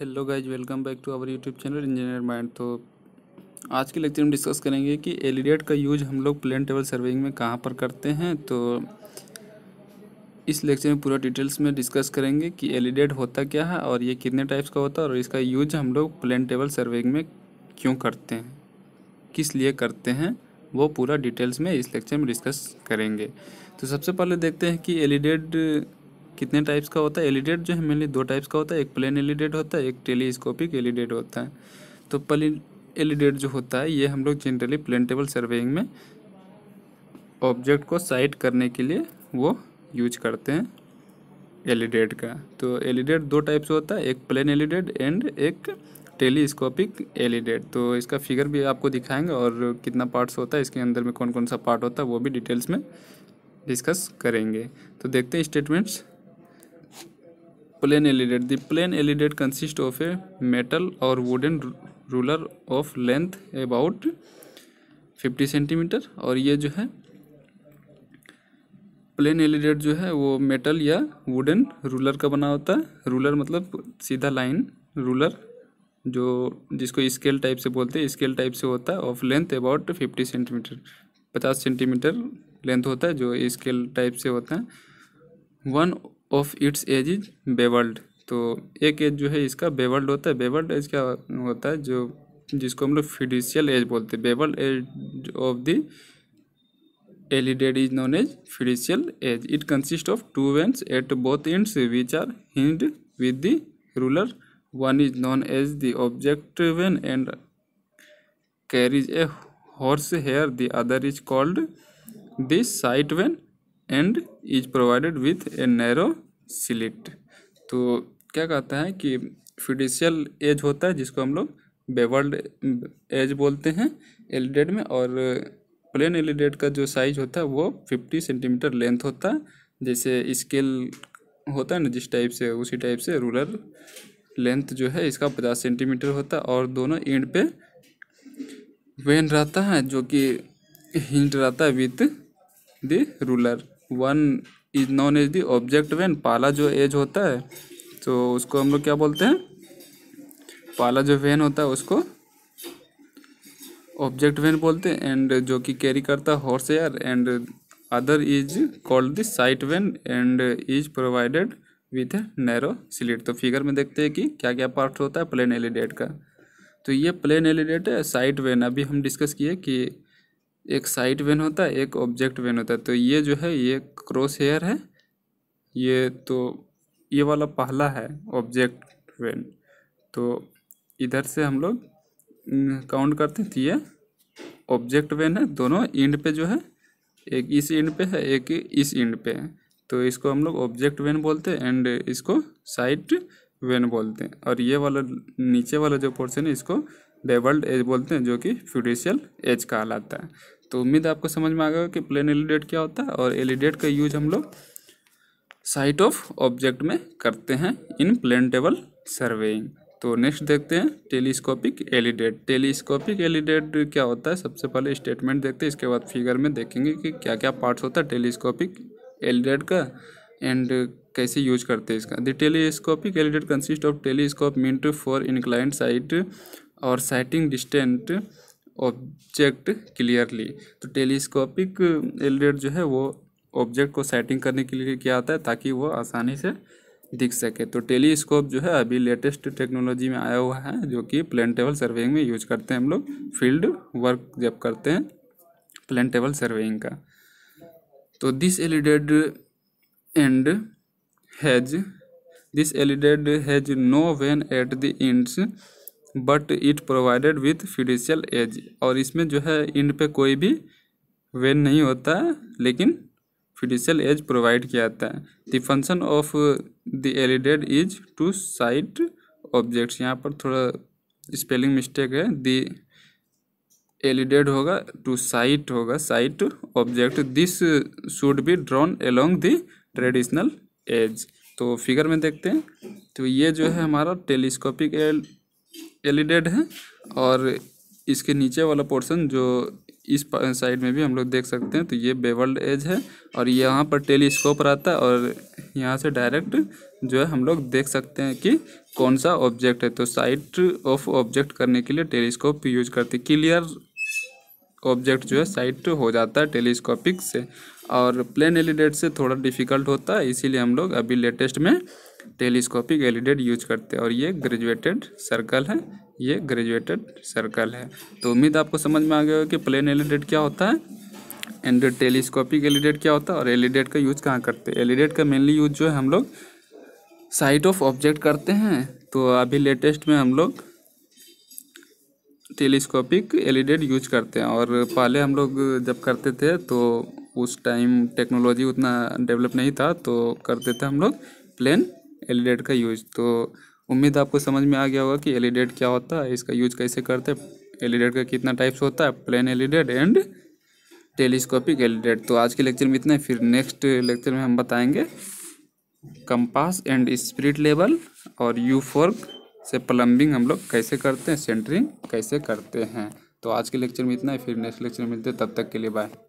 hello guys welcome back to our YouTube channel Engineer Mind तो आज के lecture में डिस्कस करेंगे कि एलिडेट e का यूज हम लोग प्लेन टेबल सर्विंग में कहाँ पर करते हैं तो इस लेक्चर में पूरा डिटेल्स में डिस्कस करेंगे कि एलिडेट e होता क्या है और ये कितने टाइप्स का होता है और इसका यूज हम लोग प्लेन टेबल सर्विंग में क्यों करते हैं किस लिए करते हैं वो पूरा डिटेल्स में इस लेक्चर में डिस्कस करेंगे तो सबसे पहले देखते हैं कि एलिडेट कितने टाइप्स का होता है एलिडेट e जो है मेनली दो टाइप्स का होता है एक प्लेन एलिडेट e होता है एक टेलीस्कोपिक एलिडेट e होता है तो प्लेन एलिडेट जो होता है ये हम लोग जनरली प्लेन टेबल सर्वेइंग में ऑब्जेक्ट को साइट करने के लिए वो यूज करते हैं एलिडेट का तो एलिडेट दो टाइप्स होता है एक प्लेन एलिडेट एंड एक टेलीस्कोपिक एलिडेट तो इसका फिगर भी आपको दिखाएंगे और कितना पार्ट्स होता है इसके अंदर में कौन कौन सा पार्ट होता है वो भी डिटेल्स में डिस्कस करेंगे तो देखते हैं statements plane alidade the plane alidade consist of a metal और wooden ruler of length about fifty centimetre और ये जो है प्लेन एलिडेट e जो है वो मेटल या वुडन रूलर का बना होता है रूलर मतलब सीधा लाइन रूलर जो जिसको स्केल टाइप से बोलते हैं स्केल टाइप से होता है of length about fifty centimetre पचास सेंटीमीटर लेंथ होता है जो स्केल टाइप से होता है one of its edge is bevelled तो एक एज जो है इसका बेवर्ल्ड होता है बेवर्ल्ड एज क्या होता है जो जिसको हम लोग फिडिशियल एज बोलते हैं bevelled edge of the alidade is known as fiducial edge it consist of two vanes at both ends which are hinged with the ruler one is known as the object vane and carries a horse hair the other is called the sight vane and is provided with a narrow slit तो क्या कहता है कि फिडिशियल as होता है जिसको हम लोग बेवर्ल्ड एज बोलते हैं एलिडेड में और प्लेन एलिडेड का जो साइज होता है वो फिफ्टी सेंटीमीटर लेंथ होता है जैसे स्केल होता है ना जिस टाइप से उसी टाइप से रूलर लेंथ जो है इसका पचास सेंटीमीटर होता है और दोनों एंड पे वेन रहता है जो कि हिंट रहता है with the ruler one is known as the object vane पाला जो एज होता है तो उसको हम लोग क्या बोलते हैं पाला जो वेन होता है उसको ऑब्जेक्ट वेन बोलते हैं एंड जो कि कैरी करता है horse hair and other is called the sight vane and is provided with a narrow slit तो फिगर में देखते हैं कि क्या क्या पार्ट होता है प्लेन एलिडेट का तो ये प्लेन एलिडेट है साइट वेन अभी हम डिस्कस किए कि एक साइड वेन होता है एक ऑब्जेक्ट वेन होता है तो ये जो है ये क्रॉस हेयर है ये तो ये वाला पहला है ऑब्जेक्ट वेन तो इधर से हम लोग काउंट करते हैं तो ये ऑब्जेक्ट वेन है दोनों एंड पे जो है एक इस एंड पे है एक इस एंड पे है तो इसको हम लोग ऑब्जेक्ट वेन बोलते हैं एंड इसको साइड वेन बोलते हैं और ये वाला नीचे वाला जो पोर्शन है इसको डेबल्ड एज बोलते हैं जो कि फ्यूडिशियल एज कहलाता है तो उम्मीद आपको समझ में आ गया कि प्लेन एलिडेट e क्या होता है और एलिडेट e का यूज हम लोग साइट ऑफ ऑब्जेक्ट में करते हैं इन प्लेन टेबल सर्वेइंग तो नेक्स्ट देखते हैं टेलीस्कोपिक एलिडेट टेलीस्कोपिक एलिडेट क्या होता है सबसे पहले स्टेटमेंट देखते हैं इसके बाद फिगर में देखेंगे कि क्या क्या पार्ट्स होता है टेलीस्कोपिक एलिडेट e का एंड कैसे यूज करते हैं इसका the telescopic alidade consist of telescope meant for inclined sight और साइटिंग डिस्टेंट ऑब्जेक्ट क्लियरली तो टेलीस्कोपिक एलिडेट जो है वो ऑब्जेक्ट को सेटिंग करने के लिए किया आता है ताकि वो आसानी से दिख सके तो टेलीस्कोप जो है अभी लेटेस्ट टेक्नोलॉजी में आया हुआ है जो कि प्लेन टेबल सर्वेइंग में यूज करते हैं हम लोग फील्ड वर्क जब करते हैं प्लेन टेबल सर्वेइंग का तो this alidade and has this alidade has no vane at the ends but it provided with fiducial edge और इसमें जो है इंड पे कोई भी वेन नहीं होता है लेकिन फिडिशियल एज प्रोवाइड किया जाता है the function of the alidade is to sight objects यहाँ पर थोड़ा स्पेलिंग मिस्टेक है द एलिडेड होगा टू साइट होगा sight object this should be drawn along the traditional edge तो फिगर में देखते हैं तो ये जो है हमारा टेलीस्कोपिक एलिडेड है और इसके नीचे वाला पोर्शन जो इस साइड में भी हम लोग देख सकते हैं तो ये बेवल्ड एज है और यहाँ पर टेलीस्कोप रहता है और यहाँ से डायरेक्ट जो है हम लोग देख सकते हैं कि कौन सा ऑब्जेक्ट है तो साइट ऑफ ऑब्जेक्ट करने के लिए टेलीस्कोप यूज करते क्लियर ऑब्जेक्ट जो है साइट हो जाता है टेलीस्कोपिक से और प्लेन एलिडेट से थोड़ा डिफिकल्ट होता है इसीलिए हम लोग अभी लेटेस्ट में टेलीस्कोपिक एलिडेड यूज करते हैं और ये ग्रेजुएटेड सर्कल है ये ग्रेजुएटेड सर्कल है तो उम्मीद आपको समझ में आ गया हो कि प्लेन एलिडेड क्या होता है एंड टेलीस्कोपिक एलिडेड क्या होता है और एलिडेड का यूज कहाँ करते हैं एलिडेड का मेनली यूज जो है हम लोग साइट ऑफ ऑब्जेक्ट करते हैं तो अभी लेटेस्ट में हम लोग टेलीस्कोपिक एलिडेड यूज करते हैं और पहले हम लोग जब करते थे तो उस टाइम टेक्नोलॉजी उतना डेवलप नहीं था तो करते थे हम लोग प्लेन एलिडेट का यूज तो उम्मीद आपको समझ में आ गया होगा कि एलिडेट क्या होता है इसका यूज कैसे करते हैं एलिडेट का कितना टाइप्स होता है plane alidade and telescopic alidade तो आज के लेक्चर में इतना है फिर नेक्स्ट लेक्चर में हम बताएंगे कंपास एंड स्प्रिट लेवल और यू फोर्क से प्लम्बिंग हम लोग कैसे करते हैं सेंटरिंग कैसे करते हैं तो आज के लेक्चर में इतना है फिर नेक्स्ट लेक्चर में मिलते हैं तब तक के लिए बाय